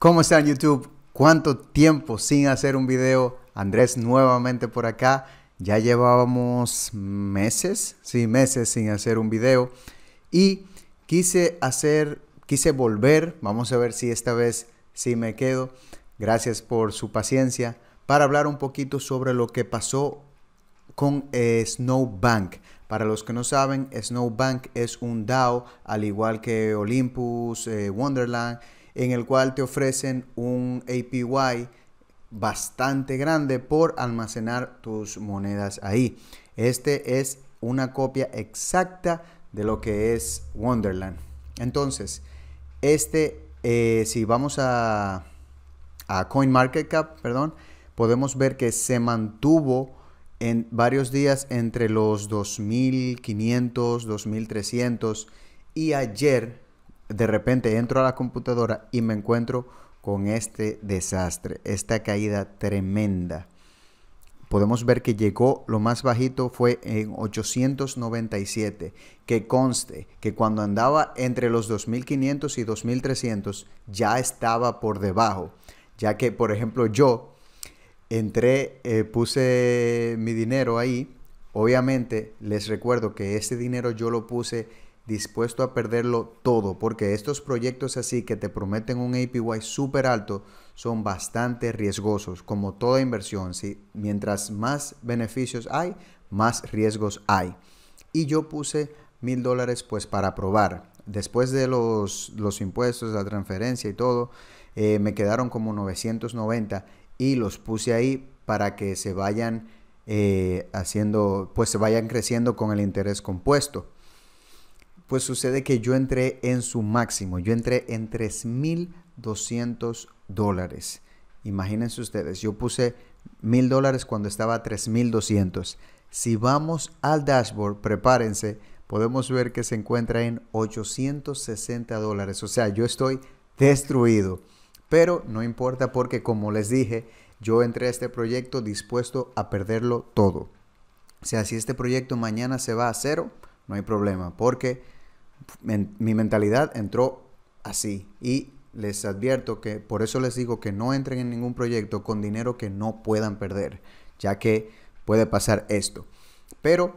¿Cómo están YouTube? ¿Cuánto tiempo sin hacer un video? Andrés nuevamente por acá. Ya llevábamos meses, sí, meses sin hacer un video. Y quise hacer, quise volver. Vamos a ver si esta vez sí me quedo. Gracias por su paciencia. Para hablar un poquito sobre lo que pasó con eh, Snowbank. Para los que no saben, Snowbank es un DAO, al igual que Olympus, eh, Wonderland en el cual te ofrecen un APY bastante grande por almacenar tus monedas ahí. Este es una copia exacta de lo que es Wonderland. Entonces, este, eh, si vamos a, a CoinMarketCap, perdón, podemos ver que se mantuvo en varios días entre los 2.500, 2.300 y ayer de repente entro a la computadora y me encuentro con este desastre, esta caída tremenda. Podemos ver que llegó lo más bajito fue en 897, que conste que cuando andaba entre los 2500 y 2300 ya estaba por debajo, ya que por ejemplo yo entré, eh, puse mi dinero ahí, obviamente les recuerdo que este dinero yo lo puse dispuesto a perderlo todo, porque estos proyectos así que te prometen un APY súper alto son bastante riesgosos, como toda inversión. si Mientras más beneficios hay, más riesgos hay. Y yo puse mil dólares pues para probar. Después de los, impuestos, la transferencia y todo, eh, me quedaron como 990 y los puse ahí para que se vayan eh, haciendo, pues se vayan creciendo con el interés compuesto pues sucede que yo entré en su máximo, yo entré en 3.200 dólares. Imagínense ustedes, yo puse 1.000 dólares cuando estaba a 3.200. Si vamos al dashboard, prepárense, podemos ver que se encuentra en 860 dólares. O sea, yo estoy destruido. Pero no importa porque, como les dije, yo entré a este proyecto dispuesto a perderlo todo. O sea, si este proyecto mañana se va a cero, no hay problema porque mi mentalidad entró así. Y les advierto que por eso les digo que no entren en ningún proyecto con dinero que no puedan perder, ya que puede pasar esto. Pero,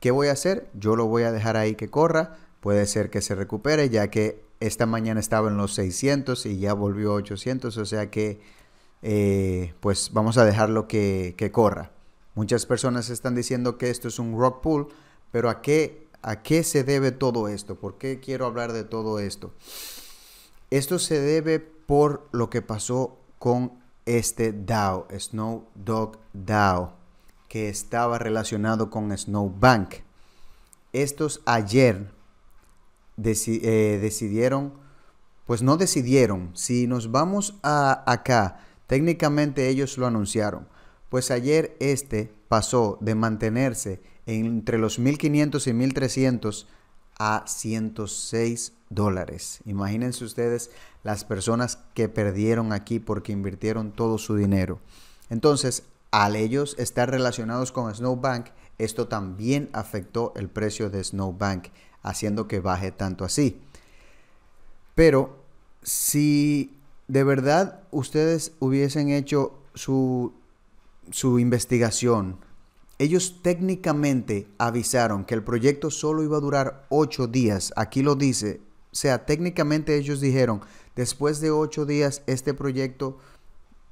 ¿qué voy a hacer? Yo lo voy a dejar ahí que corra. Puede ser que se recupere, ya que esta mañana estaba en los 600 y ya volvió a 800, o sea que eh, pues vamos a dejarlo que, que corra. Muchas personas están diciendo que esto es un rock pool, pero ¿a qué ¿A qué se debe todo esto? ¿Por qué quiero hablar de todo esto? Esto se debe por lo que pasó con este DAO, Snow Dog DAO, que estaba relacionado con Snowbank. Estos ayer eh, decidieron, pues no decidieron, si nos vamos a acá, técnicamente ellos lo anunciaron, pues ayer este pasó de mantenerse entre los 1500 y 1300 a 106 dólares. Imagínense ustedes las personas que perdieron aquí porque invirtieron todo su dinero. Entonces, al ellos estar relacionados con Snowbank, esto también afectó el precio de Snowbank, haciendo que baje tanto así. Pero si de verdad ustedes hubiesen hecho su, su investigación, ellos técnicamente avisaron que el proyecto solo iba a durar ocho días. Aquí lo dice. O sea, técnicamente ellos dijeron, después de ocho días este proyecto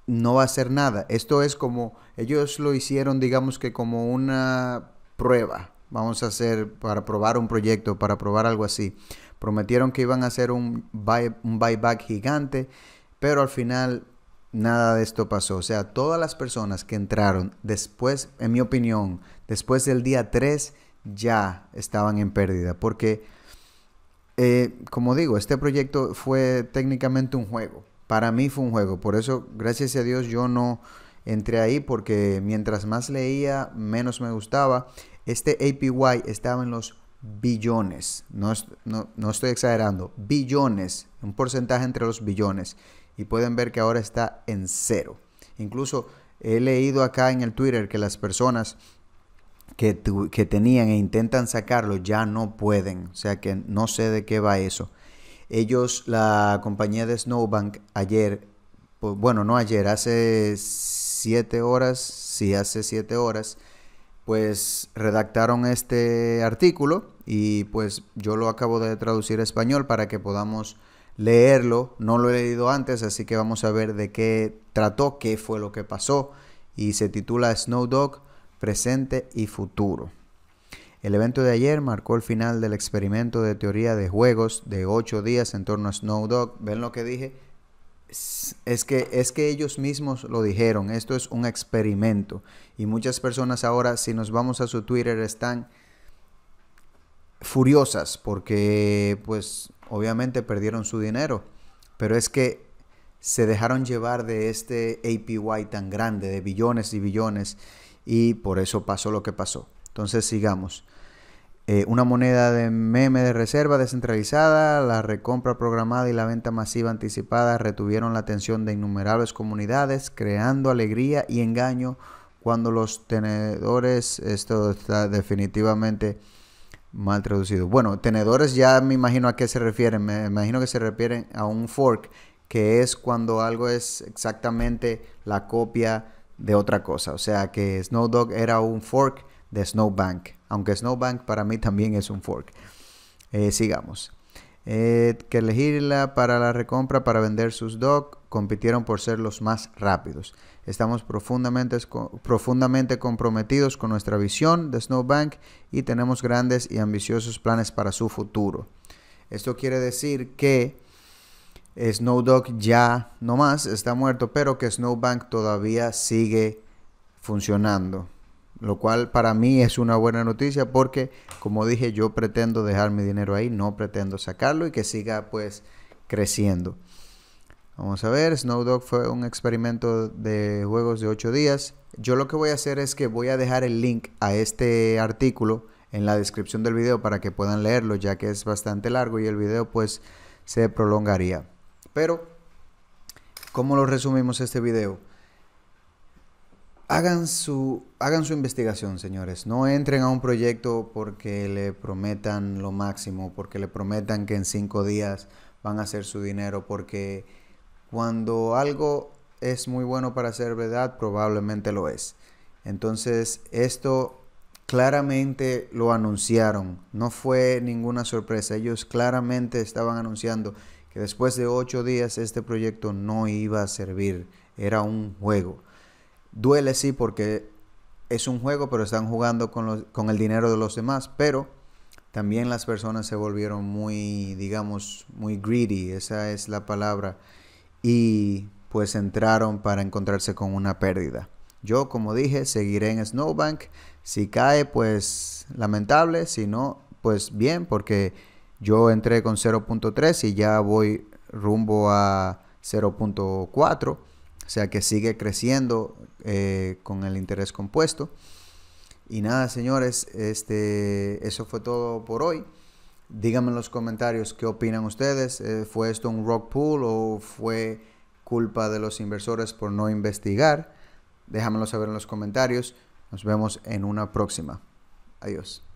no va a hacer nada. Esto es como, ellos lo hicieron, digamos que como una prueba. Vamos a hacer para probar un proyecto, para probar algo así. Prometieron que iban a hacer un, buy, un buyback gigante, pero al final nada de esto pasó. O sea, todas las personas que entraron después, en mi opinión, después del día 3, ya estaban en pérdida. Porque, eh, como digo, este proyecto fue técnicamente un juego. Para mí fue un juego. Por eso, gracias a Dios, yo no entré ahí porque mientras más leía, menos me gustaba. Este APY estaba en los billones, no, no, no estoy exagerando, billones, un porcentaje entre los billones y pueden ver que ahora está en cero. Incluso he leído acá en el Twitter que las personas que, tenían e intentan sacarlo ya no pueden. O sea que no sé de qué va eso. Ellos, la compañía de Snowbank ayer, pues, bueno, no ayer, hace siete horas, sí, hace siete horas, pues redactaron este artículo y pues yo lo acabo de traducir a español para que podamos leerlo. No lo he leído antes, así que vamos a ver de qué trató, qué fue lo que pasó. Y se titula Snow Dog, Presente y Futuro. El evento de ayer marcó el final del experimento de teoría de juegos de ocho días en torno a Snow Dog. ¿Ven lo que dije? es que, es que ellos mismos lo dijeron, esto es un experimento. Y muchas personas ahora, si nos vamos a su Twitter, están furiosas porque pues obviamente perdieron su dinero, pero es que se dejaron llevar de este APY tan grande, de billones y billones, y por eso pasó lo que pasó. Entonces sigamos. Eh, una moneda de meme de reserva descentralizada, la recompra programada y la venta masiva anticipada retuvieron la atención de innumerables comunidades, creando alegría y engaño cuando los tenedores, esto está definitivamente Mal traducido. Bueno, tenedores ya me imagino a qué se refieren. Me imagino que se refieren a un fork, que es cuando algo es exactamente la copia de otra cosa. O sea que Snowdog era un fork de Snowbank. Aunque Snowbank para mí también es un fork. Eh, sigamos. Eh, que elegirla para la recompra para vender sus DOC compitieron por ser los más rápidos. Estamos profundamente, profundamente comprometidos con nuestra visión de Snowbank y tenemos grandes y ambiciosos planes para su futuro. Esto quiere decir que Snowdog ya no más está muerto, pero que Snowbank todavía sigue funcionando lo cual para mí es una buena noticia porque, como dije, yo pretendo dejar mi dinero ahí, no pretendo sacarlo y que siga pues creciendo. Vamos a ver, Snowdog fue un experimento de juegos de 8 días. Yo lo que voy a hacer es que voy a dejar el link a este artículo en la descripción del video para que puedan leerlo ya que es bastante largo y el video pues se prolongaría. Pero, ¿cómo lo resumimos este video? hagan su, hagan su investigación, señores. No entren a un proyecto porque le prometan lo máximo, porque le prometan que en cinco días van a hacer su dinero, porque cuando algo es muy bueno para ser verdad, probablemente lo es. Entonces, esto claramente lo anunciaron, no fue ninguna sorpresa. Ellos claramente estaban anunciando que después de ocho días este proyecto no iba a servir, era un juego. Duele sí porque es un juego, pero están jugando con, el dinero de los demás, pero también las personas se volvieron muy, digamos, muy greedy, esa es la palabra, y pues entraron para encontrarse con una pérdida. Yo, como dije, seguiré en Snowbank. Si cae, pues lamentable. Si no, pues bien, porque yo entré con 0.3 y ya voy rumbo a 0.4. O sea que sigue creciendo eh, con el interés compuesto. Y nada, señores, este, eso fue todo por hoy. Díganme en los comentarios qué opinan ustedes. Eh, ¿Fue esto un rock pool o fue culpa de los inversores por no investigar? Déjamelo saber en los comentarios. Nos vemos en una próxima. Adiós.